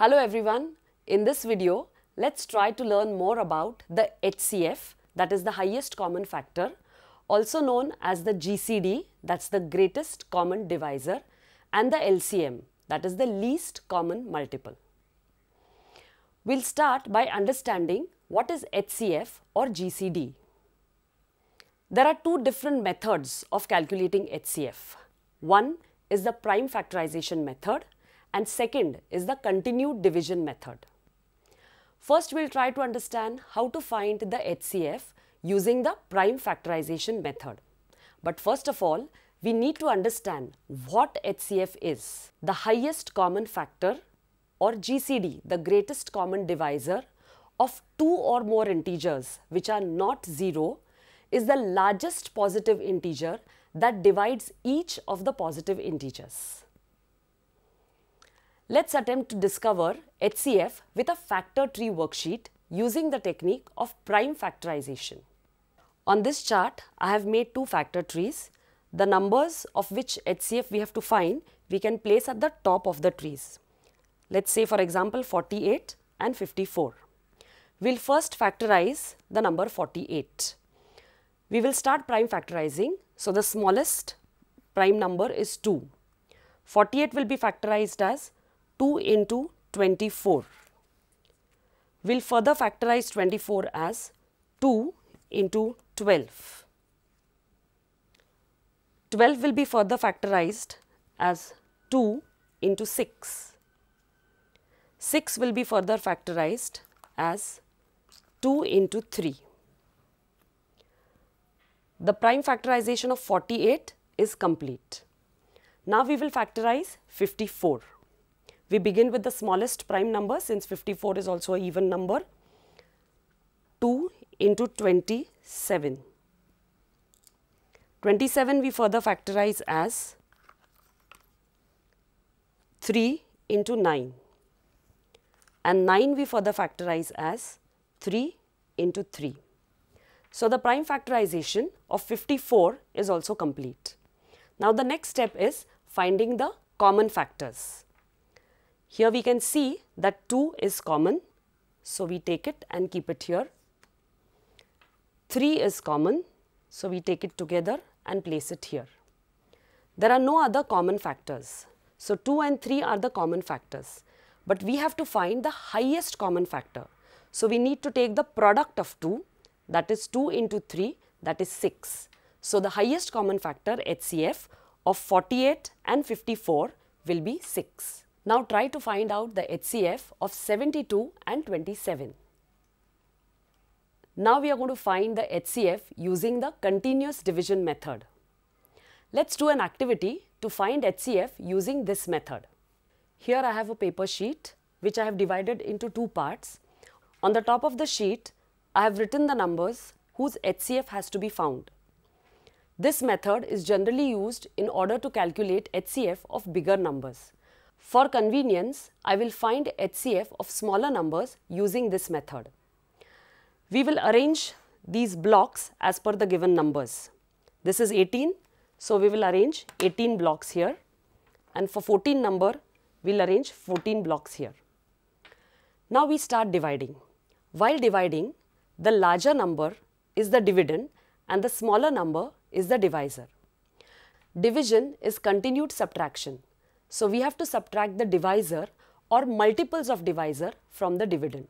Hello everyone. In this video, let's try to learn more about the HCF, that is the highest common factor, also known as the GCD, that's the greatest common divisor, and the LCM, that is the least common multiple. We'll start by understanding what is HCF or GCD. There are two different methods of calculating HCF. One is the prime factorization method and second is the continued division method. First, we'll try to understand how to find the HCF using the prime factorization method. But first of all, we need to understand what HCF is, the highest common factor or GCD, the greatest common divisor of two or more integers which are not zero is the largest positive integer that divides each of the positive integers. Let's attempt to discover HCF with a factor tree worksheet using the technique of prime factorization. On this chart, I have made two factor trees. The numbers of which HCF we have to find, we can place at the top of the trees. Let's say for example 48 and 54. We'll first factorize the number 48. We will start prime factorizing. So the smallest prime number is 2. 48 will be factorized as 2 into 24. We will further factorize 24 as 2 into 12. 12 will be further factorized as 2 into 6. 6 will be further factorized as 2 into 3. The prime factorization of 48 is complete. Now we will factorize 54. We begin with the smallest prime number since 54 is also an even number. 2 into 27. 27 we further factorize as 3 into 9 and 9 we further factorize as 3 into 3. So, the prime factorization of 54 is also complete. Now, the next step is finding the common factors. Here we can see that 2 is common. So, we take it and keep it here. 3 is common. So, we take it together and place it here. There are no other common factors. So, 2 and 3 are the common factors, but we have to find the highest common factor. So, we need to take the product of 2 that is 2 into 3 that is 6. So, the highest common factor HCF of 48 and 54 will be 6. Now try to find out the HCF of 72 and 27. Now we are going to find the HCF using the continuous division method. Let's do an activity to find HCF using this method. Here I have a paper sheet which I have divided into two parts. On the top of the sheet, I have written the numbers whose HCF has to be found. This method is generally used in order to calculate HCF of bigger numbers. For convenience, I will find HCF of smaller numbers using this method. We will arrange these blocks as per the given numbers. This is 18, so we will arrange 18 blocks here and for 14 number, we will arrange 14 blocks here. Now we start dividing. While dividing, the larger number is the dividend and the smaller number is the divisor. Division is continued subtraction. So we have to subtract the divisor or multiples of divisor from the dividend.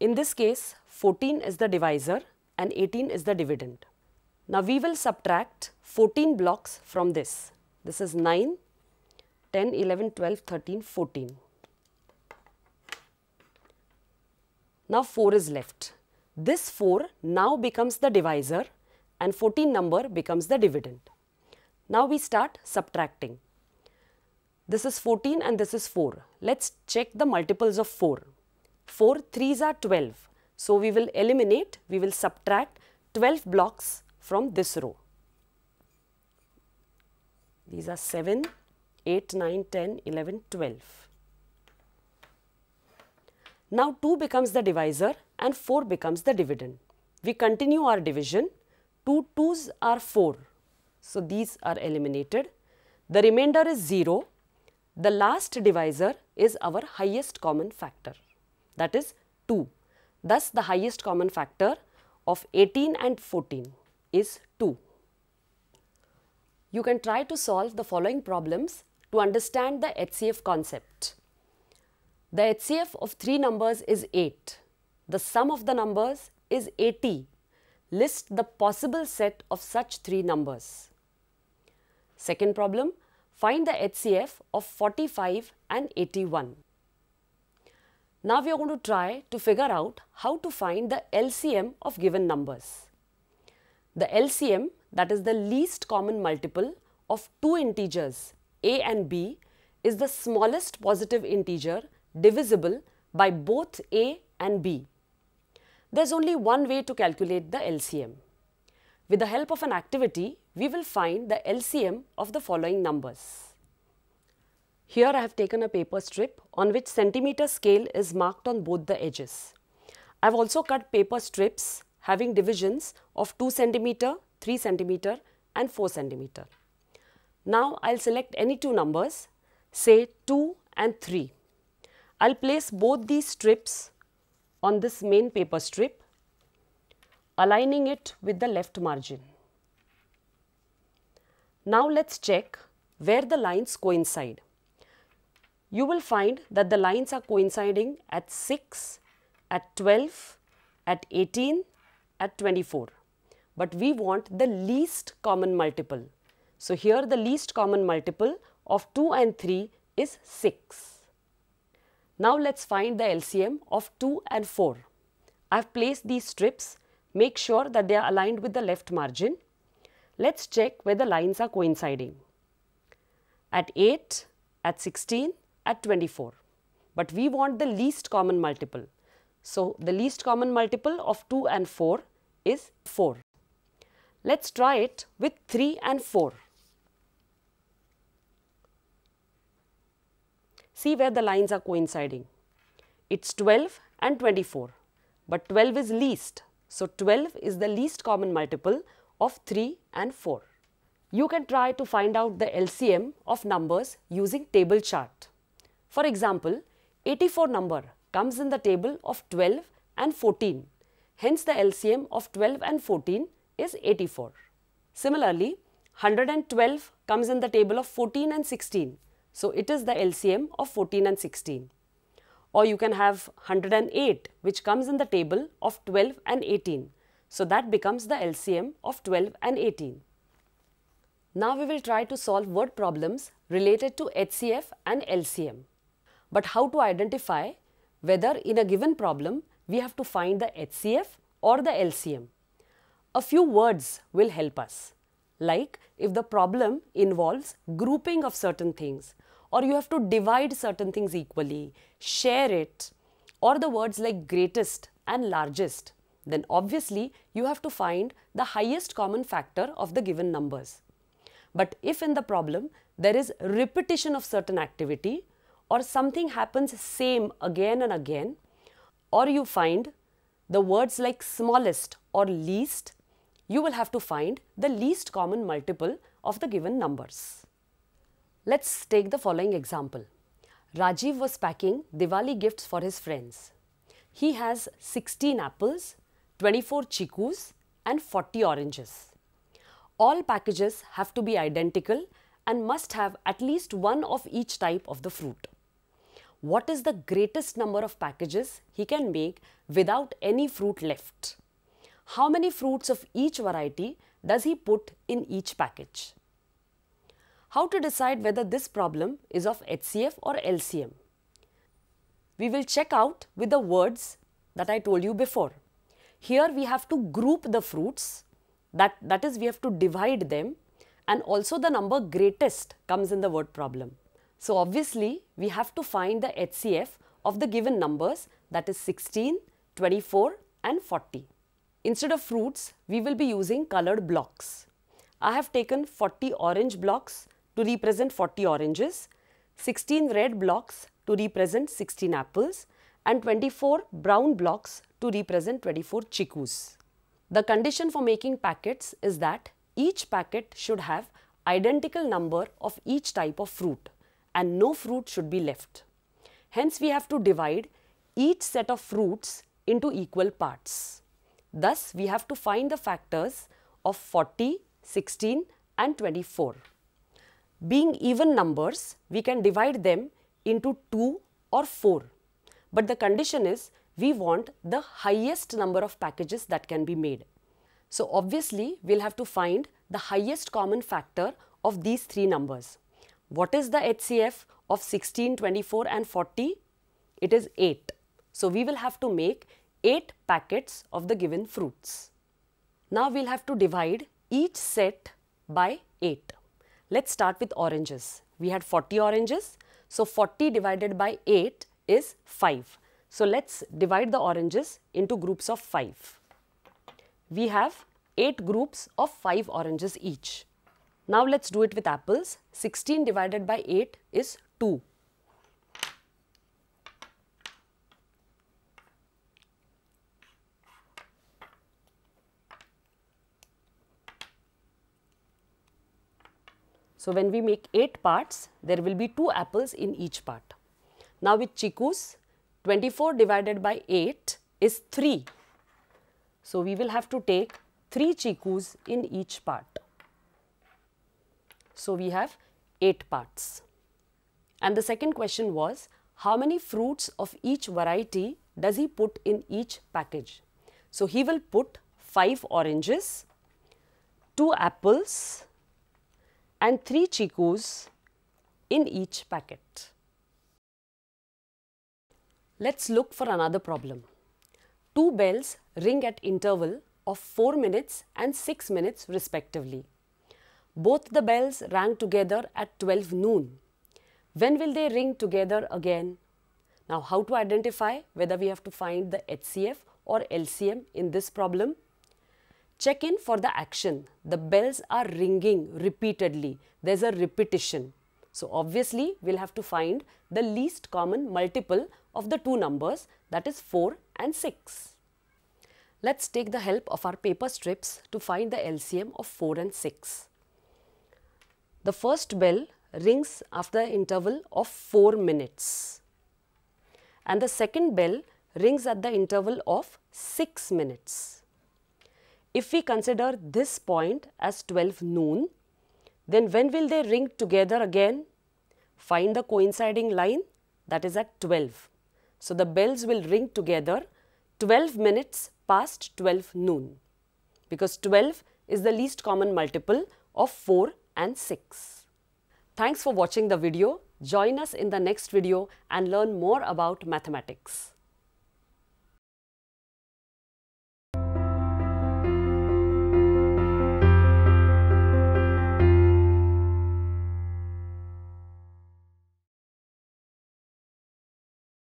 In this case, 14 is the divisor and 18 is the dividend. Now we will subtract 14 blocks from this. This is 9, 10, 11, 12, 13, 14. Now 4 is left. This 4 now becomes the divisor and 14 number becomes the dividend. Now we start subtracting. This is 14 and this is 4. Let's check the multiples of 4. 4 3s are 12. So we will eliminate, we will subtract 12 blocks from this row. These are 7, 8, 9, 10, 11, 12. Now 2 becomes the divisor and 4 becomes the dividend. We continue our division. 2 2s are 4. So these are eliminated. The remainder is 0 the last divisor is our highest common factor that is 2. Thus, the highest common factor of 18 and 14 is 2. You can try to solve the following problems to understand the HCF concept. The HCF of three numbers is 8. The sum of the numbers is 80. List the possible set of such three numbers. Second problem, Find the HCF of 45 and 81. Now we are going to try to figure out how to find the LCM of given numbers. The LCM that is the least common multiple of two integers a and b is the smallest positive integer divisible by both a and b. There's only one way to calculate the LCM. With the help of an activity, we will find the LCM of the following numbers. Here I have taken a paper strip on which centimeter scale is marked on both the edges. I have also cut paper strips having divisions of 2 centimeter, 3 centimeter and 4 centimeter. Now I will select any two numbers, say 2 and 3. I will place both these strips on this main paper strip aligning it with the left margin. Now let us check where the lines coincide. You will find that the lines are coinciding at 6, at 12, at 18, at 24. But we want the least common multiple. So, here the least common multiple of 2 and 3 is 6. Now, let us find the LCM of 2 and 4. I have placed these strips Make sure that they are aligned with the left margin. Let's check where the lines are coinciding. At 8, at 16, at 24. But we want the least common multiple. So, the least common multiple of 2 and 4 is 4. Let's try it with 3 and 4. See where the lines are coinciding. It's 12 and 24, but 12 is least, so, 12 is the least common multiple of 3 and 4. You can try to find out the LCM of numbers using table chart. For example, 84 number comes in the table of 12 and 14. Hence, the LCM of 12 and 14 is 84. Similarly, 112 comes in the table of 14 and 16. So, it is the LCM of 14 and 16 or you can have 108 which comes in the table of 12 and 18. So that becomes the LCM of 12 and 18. Now we will try to solve word problems related to HCF and LCM. But how to identify whether in a given problem we have to find the HCF or the LCM. A few words will help us. Like if the problem involves grouping of certain things, or you have to divide certain things equally, share it, or the words like greatest and largest, then obviously you have to find the highest common factor of the given numbers. But if in the problem there is repetition of certain activity or something happens same again and again, or you find the words like smallest or least, you will have to find the least common multiple of the given numbers. Let's take the following example. Rajiv was packing Diwali gifts for his friends. He has 16 apples, 24 chikus and 40 oranges. All packages have to be identical and must have at least one of each type of the fruit. What is the greatest number of packages he can make without any fruit left? How many fruits of each variety does he put in each package? how to decide whether this problem is of HCF or LCM. We will check out with the words that I told you before. Here we have to group the fruits, that, that is we have to divide them and also the number greatest comes in the word problem. So obviously we have to find the HCF of the given numbers that is 16, 24 and 40. Instead of fruits, we will be using colored blocks. I have taken 40 orange blocks to represent 40 oranges, 16 red blocks to represent 16 apples and 24 brown blocks to represent 24 chikus. The condition for making packets is that each packet should have identical number of each type of fruit and no fruit should be left. Hence, we have to divide each set of fruits into equal parts. Thus, we have to find the factors of 40, 16 and 24. Being even numbers, we can divide them into 2 or 4. But the condition is we want the highest number of packages that can be made. So obviously, we'll have to find the highest common factor of these three numbers. What is the HCF of 16, 24 and 40? It is 8. So we will have to make 8 packets of the given fruits. Now we'll have to divide each set by 8. Let's start with oranges. We had 40 oranges. So 40 divided by 8 is 5. So let's divide the oranges into groups of 5. We have 8 groups of 5 oranges each. Now let's do it with apples. 16 divided by 8 is 2. So, when we make 8 parts, there will be 2 apples in each part. Now, with chikus, 24 divided by 8 is 3. So, we will have to take 3 chikus in each part. So, we have 8 parts. And the second question was, how many fruits of each variety does he put in each package? So, he will put 5 oranges, 2 apples, and 3 chikos in each packet. Let's look for another problem. Two bells ring at interval of 4 minutes and 6 minutes respectively. Both the bells rang together at 12 noon. When will they ring together again? Now how to identify whether we have to find the HCF or LCM in this problem? Check in for the action. The bells are ringing repeatedly. There's a repetition. So obviously, we'll have to find the least common multiple of the two numbers that is 4 and 6. Let's take the help of our paper strips to find the LCM of 4 and 6. The first bell rings after an interval of 4 minutes and the second bell rings at the interval of 6 minutes. If we consider this point as 12 noon, then when will they ring together again? Find the coinciding line that is at 12. So, the bells will ring together 12 minutes past 12 noon because 12 is the least common multiple of 4 and 6. Thanks for watching the video. Join us in the next video and learn more about mathematics.